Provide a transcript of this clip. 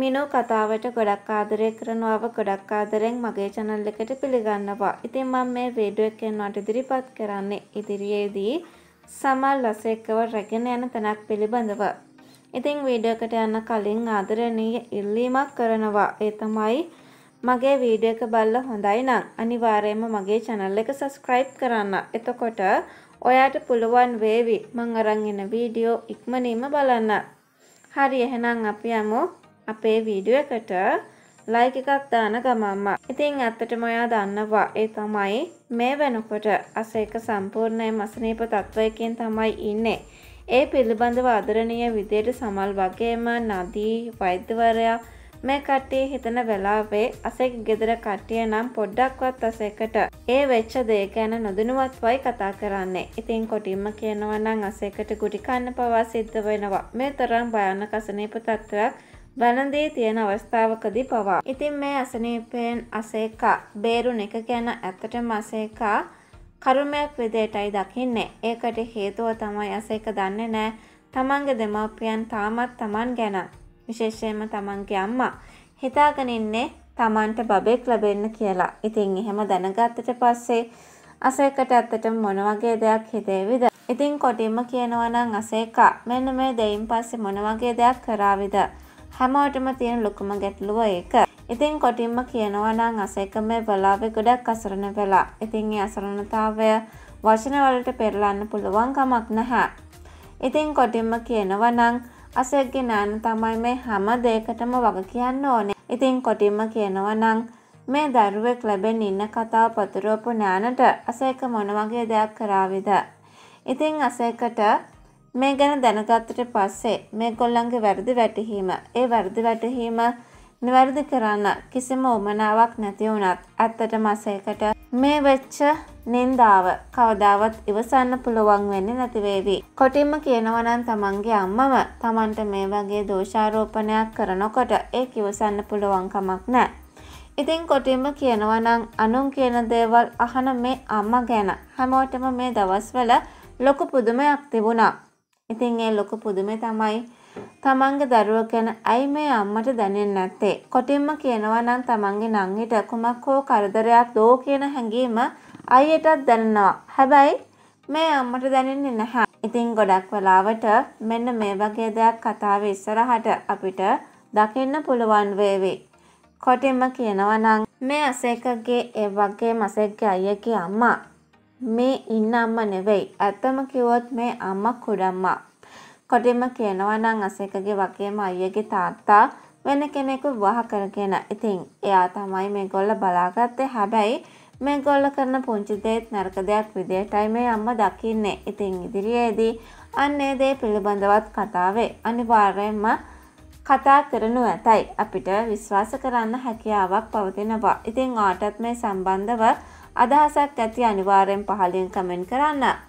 මිනෝ කතාවට ගොඩක් ආදරය කරනවාව ගොඩක් ආදරෙන් මගේ channel එකට පිළිගන්නවා. ඉතින් මම මේ වීඩියෝ එක යනට ඉදිරිපත් කරන්නේ ඉදිරියේදී සමල් ලස එක්කව රැගෙන යන තැනක් පිළිබඳව. ඉතින් වීඩියෝ එකට යන කලින් ආදරණීය ඉල්ලීමක් කරනවා. ඒ තමයි මගේ වීඩියෝ එක බලලා හොඳයි නම් අනිවාර්යයෙන්ම මගේ channel එක subscribe කරන්න. එතකොට ඔයාට පුළුවන් වේවි මං අරන් එන වීඩියෝ ඉක්මනින්ම බලන්න. හරි එහෙනම් අපි යමු අපේ වීඩියෝ එකට ලයික් එකක් දාන ගමම්ම. ඉතින් ඇත්තටම ඔයා දන්නවා ඒ තමයි මේ වෙනකොට අසේක සම්පූර්ණයෙන්ම අසනීප තත්වයකින් තමයි ඉන්නේ. ඒ පිළිබඳව ආදරණීය විදියට සමල් වගේම නදී වෛද්‍යවරයා මේ කට්ටිය හිතන වෙලාවේ අසේක ගෙදර කට්ටිය නම් පොඩ්ඩක්වත් අසේකට ඒ වෙච්ච දේ ගැන නොදනුවත්වයි කතා කරන්නේ. ඉතින් කොටින්ම කියනවා නම් අසේකට ගුටි කන්න පවා සිද්ධ වෙනවා. මේ තරම් භයානක අසනීප තත්ත්වයක් වනදේ තියෙන අවස්ථාවකදී පවා. ඉතින් මේ අසනීපයෙන් අසේකා බේරුණ එක ගැන ඇත්තටම අසේකා කරුමයක් විදියටයි දකින්නේ. ඒකට හේතුව තමයි අසේක දන්නේ නෑ තමන්ගේ දෙමව්පියන් තාමත් තමන් ගැන. විශේෂයෙන්ම තමන්ගේ අම්මා හිතාගෙන ඉන්නේ තමන්ට බබෙක් ලැබෙන්න කියලා. ඉතින් එහෙම දැනගත්තට පස්සේ අසේකට ඇත්තටම මොන වගේ දෙයක් හිතේවිද? ඉතින් කොටින්ම කියනවා නම් අසේකා මෙන්න මේ දෙයින් පස්සේ මොන වගේ දෙයක් කරාවිද? හැමෝටම තියෙන ලොකුම ගැටලුව ඒක. ඉතින් කොටින්ම කියනවා නම් අසේක මේ වෙලාවේ ගොඩක් අසරණ වෙලා. ඉතින් ඒ අසරණතාවය වචන වලට පෙරලන්න පුළුවන් කමක් නැහැ. ඉතින් කොටින්ම කියනවා නම් අසේකගේ නාන තමයි මේ හැම දෙයකටම වග කියන්න ඕනේ. ඉතින් කොටින්ම කියනවා නම් මේ දරුවෙක් ලැබෙන්න ඉන්න කතාව පතුරවපු නානට අසේක මොන වගේ දෙයක් කරාවිද? ඉතින් අසේකට මේ ගැන දැනගත්තට පස්සේ මේ ගොල්ලන්ගේ වැරදි වැටහීම ඒ වැරදි වැටහීම නිවැරදි කරන්න කිසිම උමනාවක් නැති වුණත් ඇත්තට මසයකට මේ වෙච්ච නින්දාව කවදාවත් ඉවසන්න පුළුවන් වෙන්නේ නැතිවේවි. කොටින්ම කියනවනම් තමන්ගේ අම්මම තමන්ට මේ වගේ දෝෂාරෝපණයක් කරනකොට ඒ කිවසන්න පුළුවන් කමක් නෑ. ඉතින් කොටින්ම කියනවනම් අනුන් කියන දේවල් අහන මේ අම්ම ගැන හැමෝටම මේ දවස්වල ලොකු පුදුමයක් තිබුණා. ඉතින් ඒ ලොකු පුදුමේ තමයි තමන්ගේ දරුවා ගැන ඇයි මේ අම්මට දැනෙන්නේ නැත්තේ? කොටින්ම කියනවා නම් තමන්ගේ නංගිට කුමක් හෝ කරදරයක් දෝ කියන හැඟීම අයියටත් දැනෙනවා. හැබැයි මේ අම්මට දැනෙන්නේ නැහැ. ඉතින් ගොඩක් වෙලාවට මෙන්න මේ වගේ දෙයක් කතාවේ ඉස්සරහට අපිට දකින්න පුළුවන් වේවි. කොටින්ම කියනවා නම් මේ අසේකගේ ඒ වගේ මසෙක්ගේ අයියගේ අම්මා මේ ඉන්න අම්ම නෙවෙයි. ඇත්තම කිව්වොත් මේ අම්මා කුඩම්මා. කොටිම කියනවා නම් අසේකගේ වගේම අයියගේ තාත්තා වෙන කෙනෙකු විවාහ කරගෙන. ඉතින් එයා තමයි මේගොල්ල බලාගත්තේ. හැබැයි මේගොල්ල කරන පුංචි දෙයක් නරක දෙයක් විදියටයි මේ අම්මා දකින්නේ. ඉතින් ඉදිරියේදී අන්න ඒ දේ පිළිබඳවත් කතාවේ අනිවාර්යයෙන්ම කතා කරනු ඇතයි අපිට විශ්වාස කරන්න හැකියාවක් පවතිනවා. ඉතින් ආටත් මේ සම්බන්ධව අදහසක් ඇති අනිවාර්යෙන් පහලින් කමෙන්ට් කරන්න.